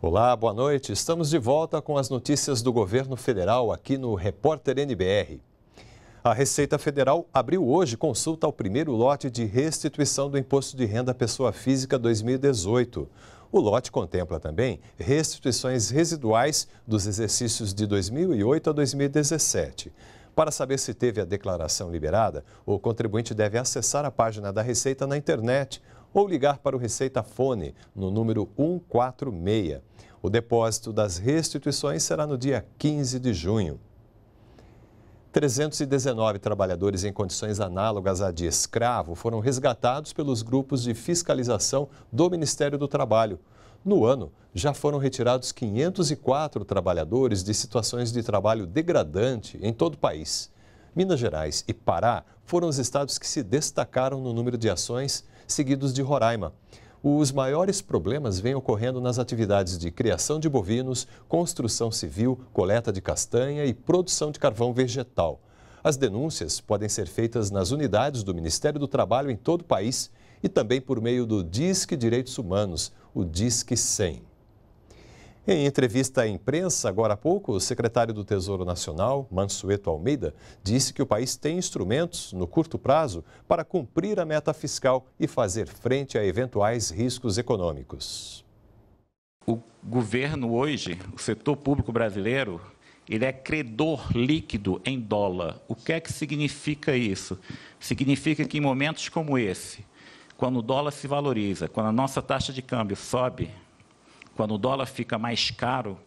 Olá, boa noite. Estamos de volta com as notícias do governo federal aqui no Repórter NBR. A Receita Federal abriu hoje consulta ao primeiro lote de restituição do Imposto de Renda à Pessoa Física 2018. O lote contempla também restituições residuais dos exercícios de 2008 a 2017. Para saber se teve a declaração liberada, o contribuinte deve acessar a página da Receita na internet ou ligar para o Receita Fone no número 146. O depósito das restituições será no dia 15 de junho. 319 trabalhadores em condições análogas à de escravo foram resgatados pelos grupos de fiscalização do Ministério do Trabalho. No ano, já foram retirados 504 trabalhadores de situações de trabalho degradante em todo o país. Minas Gerais e Pará foram os estados que se destacaram no número de ações, seguidos de Roraima os maiores problemas vêm ocorrendo nas atividades de criação de bovinos, construção civil, coleta de castanha e produção de carvão vegetal. As denúncias podem ser feitas nas unidades do Ministério do Trabalho em todo o país e também por meio do Disque Direitos Humanos, o Disque 100. Em entrevista à imprensa, agora há pouco, o secretário do Tesouro Nacional, Mansueto Almeida, disse que o país tem instrumentos, no curto prazo, para cumprir a meta fiscal e fazer frente a eventuais riscos econômicos. O governo hoje, o setor público brasileiro, ele é credor líquido em dólar. O que é que significa isso? Significa que em momentos como esse, quando o dólar se valoriza, quando a nossa taxa de câmbio sobe, quando o dólar fica mais caro,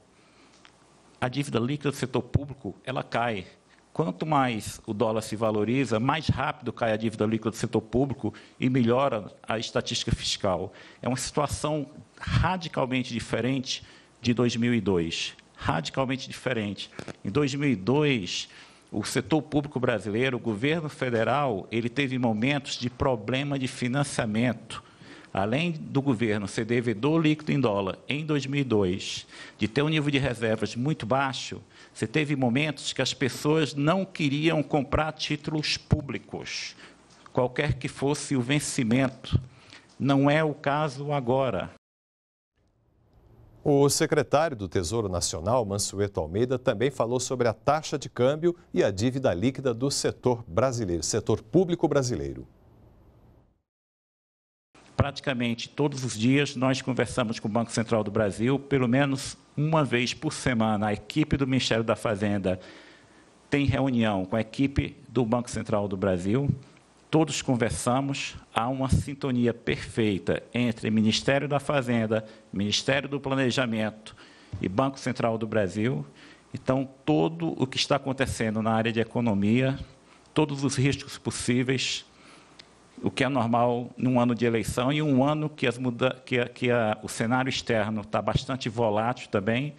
a dívida líquida do setor público ela cai. Quanto mais o dólar se valoriza, mais rápido cai a dívida líquida do setor público e melhora a estatística fiscal. É uma situação radicalmente diferente de 2002. Radicalmente diferente. Em 2002, o setor público brasileiro, o governo federal, ele teve momentos de problema de financiamento além do governo ser devedor líquido em dólar em 2002, de ter um nível de reservas muito baixo, você teve momentos que as pessoas não queriam comprar títulos públicos, qualquer que fosse o vencimento. Não é o caso agora. O secretário do Tesouro Nacional, Mansueto Almeida, também falou sobre a taxa de câmbio e a dívida líquida do setor brasileiro, setor público brasileiro praticamente todos os dias, nós conversamos com o Banco Central do Brasil, pelo menos uma vez por semana. A equipe do Ministério da Fazenda tem reunião com a equipe do Banco Central do Brasil. Todos conversamos, há uma sintonia perfeita entre Ministério da Fazenda, Ministério do Planejamento e Banco Central do Brasil. Então, todo o que está acontecendo na área de economia, todos os riscos possíveis, o que é normal num ano de eleição e um ano que, muda, que, que a, o cenário externo está bastante volátil também.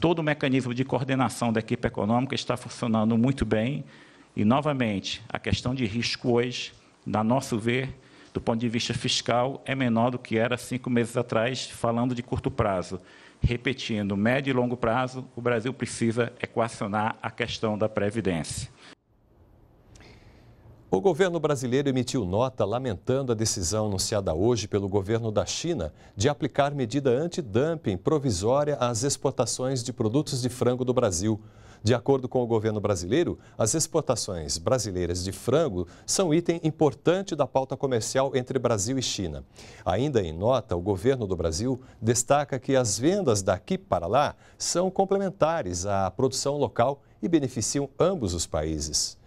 Todo o mecanismo de coordenação da equipe econômica está funcionando muito bem. E, novamente, a questão de risco hoje, na nosso ver, do ponto de vista fiscal, é menor do que era cinco meses atrás, falando de curto prazo. Repetindo, médio e longo prazo, o Brasil precisa equacionar a questão da Previdência. O governo brasileiro emitiu nota lamentando a decisão anunciada hoje pelo governo da China de aplicar medida antidumping provisória às exportações de produtos de frango do Brasil. De acordo com o governo brasileiro, as exportações brasileiras de frango são item importante da pauta comercial entre Brasil e China. Ainda em nota, o governo do Brasil destaca que as vendas daqui para lá são complementares à produção local e beneficiam ambos os países.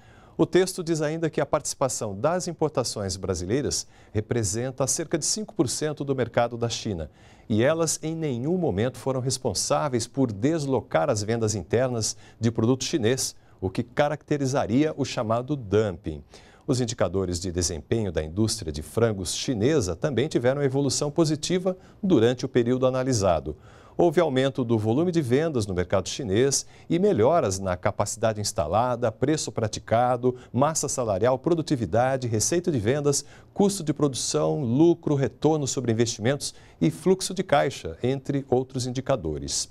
O texto diz ainda que a participação das importações brasileiras representa cerca de 5% do mercado da China e elas em nenhum momento foram responsáveis por deslocar as vendas internas de produto chinês, o que caracterizaria o chamado dumping. Os indicadores de desempenho da indústria de frangos chinesa também tiveram evolução positiva durante o período analisado. Houve aumento do volume de vendas no mercado chinês e melhoras na capacidade instalada, preço praticado, massa salarial, produtividade, receita de vendas, custo de produção, lucro, retorno sobre investimentos e fluxo de caixa, entre outros indicadores.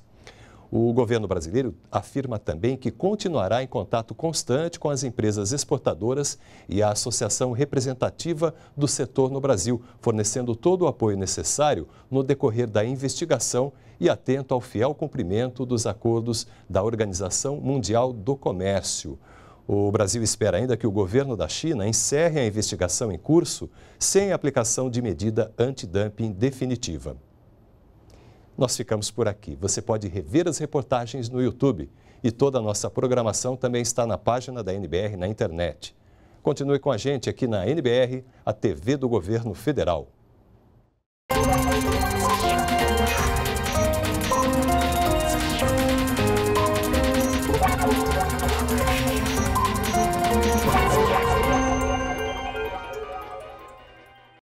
O governo brasileiro afirma também que continuará em contato constante com as empresas exportadoras e a associação representativa do setor no Brasil, fornecendo todo o apoio necessário no decorrer da investigação e atento ao fiel cumprimento dos acordos da Organização Mundial do Comércio. O Brasil espera ainda que o governo da China encerre a investigação em curso sem aplicação de medida antidumping definitiva. Nós ficamos por aqui. Você pode rever as reportagens no YouTube e toda a nossa programação também está na página da NBR na internet. Continue com a gente aqui na NBR, a TV do Governo Federal.